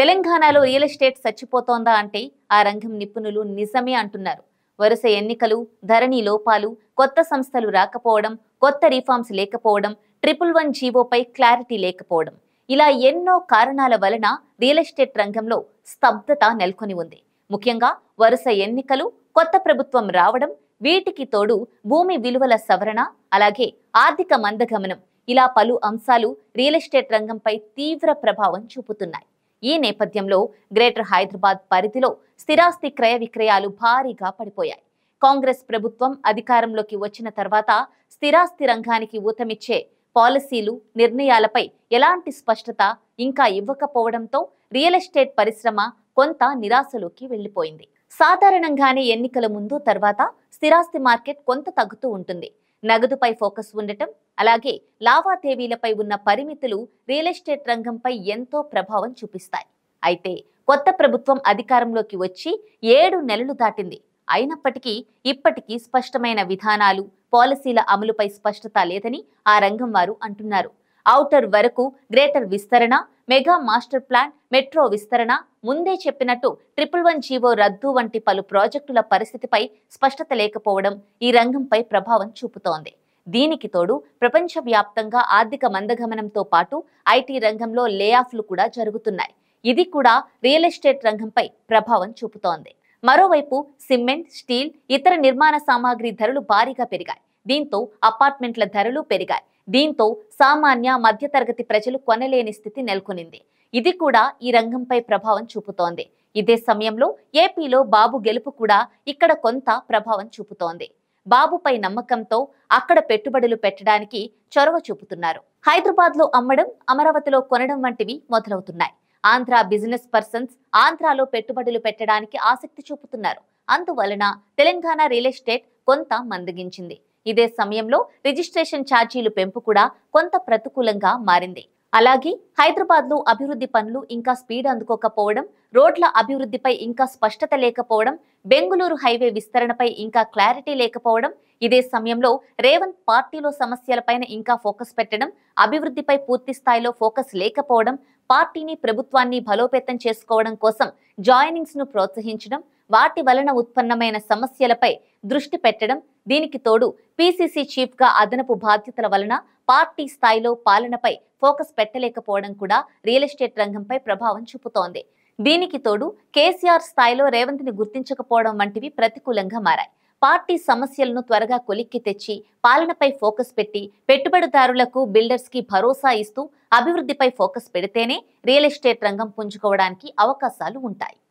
తెలంగాణలో real estate చచ్చిపోతోందా అంటే ఆ రంగం నిపుణులు నిజమే అంటున్నారు వరుస ఎన్నికలు ధరణి లోపాలు కొత్త సంస్థలు రాకపోవడం కొత్త రిఫార్మ్స్ లేకపోవడం ట్రిపుల్ వన్ జీవోపై క్లారిటీ లేకపోవడం ఇలా ఎన్నో కారణాల వలన రియల్ ఎస్టేట్ రంగంలో స్తబ్దత నెలకొని ఉంది ముఖ్యంగా వరుస ఎన్నికలు కొత్త ప్రభుత్వం రావడం వీటికి తోడు భూమి విలువల సవరణ అలాగే ఆర్థిక మందగమనం ఇలా పలు అంశాలు రియల్ ఎస్టేట్ రంగంపై తీవ్ర ప్రభావం చూపుతున్నాయి ఈ నేపథ్యంలో గ్రేటర్ హైదరాబాద్ పరిధిలో స్థిరాస్తి క్రయ విక్రయాలు భారీగా పడిపోయాయి కాంగ్రెస్ ప్రభుత్వం అధికారంలోకి వచ్చిన తర్వాత స్థిరాస్తి రంగానికి ఊతమిచ్చే పాలసీలు నిర్ణయాలపై ఎలాంటి స్పష్టత ఇంకా ఇవ్వకపోవడంతో రియల్ ఎస్టేట్ పరిశ్రమ కొంత నిరాశలోకి వెళ్లిపోయింది సాధారణంగానే ఎన్నికల ముందు తర్వాత స్థిరాస్తి మార్కెట్ కొంత తగ్గుతూ ఉంటుంది నగదుపై ఫోకస్ ఉండటం అలాగే లావాదేవీలపై ఉన్న పరిమితులు రియల్ ఎస్టేట్ రంగంపై ఎంతో ప్రభావం చూపిస్తాయి అయితే కొత్త ప్రభుత్వం అధికారంలోకి వచ్చి ఏడు నెలలు దాటింది అయినప్పటికీ ఇప్పటికీ స్పష్టమైన విధానాలు పాలసీల అమలుపై స్పష్టత లేదని ఆ రంగం వారు అంటున్నారు ఔటర్ వరకు గ్రేటర్ విస్తరణ మెగా మాస్టర్ ప్లాన్ మెట్రో విస్తరణ ముందే చెప్పినట్టు ట్రిపుల్ వన్ జీవో రద్దు వంటి పలు ప్రాజెక్టుల పరిస్థితిపై స్పష్టత లేకపోవడం ఈ రంగంపై ప్రభావం చూపుతోంది దీనికి తోడు ప్రపంచ వ్యాప్తంగా ఆర్థిక మందగమనంతో పాటు ఐటీ రంగంలో ఆఫ్లు కూడా జరుగుతున్నాయి ఇది కూడా రియల్ ఎస్టేట్ రంగంపై ప్రభావం చూపుతోంది మరోవైపు సిమెంట్ స్టీల్ ఇతర నిర్మాణ సామాగ్రి ధరలు భారీగా పెరిగాయి దీంతో అపార్ట్మెంట్ల ధరలు పెరిగాయి దీంతో సామాన్య మధ్యతరగతి ప్రజలు కొనలేని స్థితి నెలకొనింది ఇది కూడా ఈ రంగంపై ప్రభావం చూపుతోంది ఇదే సమయంలో ఏపీలో బాబు గెలుపు కూడా ఇక్కడ కొంత ప్రభావం చూపుతోంది బాబుపై నమ్మకంతో అక్కడ పెట్టుబడులు పెట్టడానికి చొరవ చూపుతున్నారు హైదరాబాద్ లో అమ్మడం అమరావతిలో కొనడం వంటివి మొదలవుతున్నాయి ఆంధ్ర బిజినెస్ పర్సన్స్ ఆంధ్రాలో పెట్టుబడులు పెట్టడానికి ఆసక్తి చూపుతున్నారు అందువలన తెలంగాణ రియల్ ఎస్టేట్ కొంత మందగించింది ఇదే సమయంలో రిజిస్ట్రేషన్ ఛార్జీలు పెంపు కూడా కొంత ప్రతికూలంగా మారింది అలాగే హైదరాబాద్ లో అభివృద్ధి పనులు ఇంకా స్పీడ్ అందుకోకపోవడం రోడ్ల అభివృద్ధిపై ఇంకా స్పష్టత లేకపోవడం బెంగుళూరు హైవే విస్తరణపై ఇంకా క్లారిటీ లేకపోవడం ఇదే సమయంలో రేవంత్ పార్టీలో సమస్యలపైన ఇంకా ఫోకస్ పెట్టడం అభివృద్ధిపై పూర్తి స్థాయిలో ఫోకస్ లేకపోవడం పార్టీని ప్రభుత్వాన్ని బలోపేతం చేసుకోవడం కోసం జాయినింగ్స్ ను ప్రోత్సహించడం వాటి వలన ఉత్పన్నమైన సమస్యలపై దృష్టి పెట్టడం దీనికి తోడు పీసీసీ చీఫ్గా అదనపు బాధ్యతల వలన పార్టీ స్థాయిలో పాలనపై ఫోకస్ పెట్టలేకపోవడం కూడా రియల్ ఎస్టేట్ రంగంపై ప్రభావం చూపుతోంది దీనికి తోడు కేసీఆర్ స్థాయిలో ని గుర్తించకపోవడం వంటివి ప్రతికూలంగా మారాయి పార్టీ సమస్యలను త్వరగా కొలిక్కి తెచ్చి పాలనపై ఫోకస్ పెట్టి పెట్టుబడిదారులకు బిల్డర్స్కి భరోసా ఇస్తూ అభివృద్ధిపై ఫోకస్ పెడితేనే రియల్ ఎస్టేట్ రంగం పుంజుకోవడానికి అవకాశాలు ఉంటాయి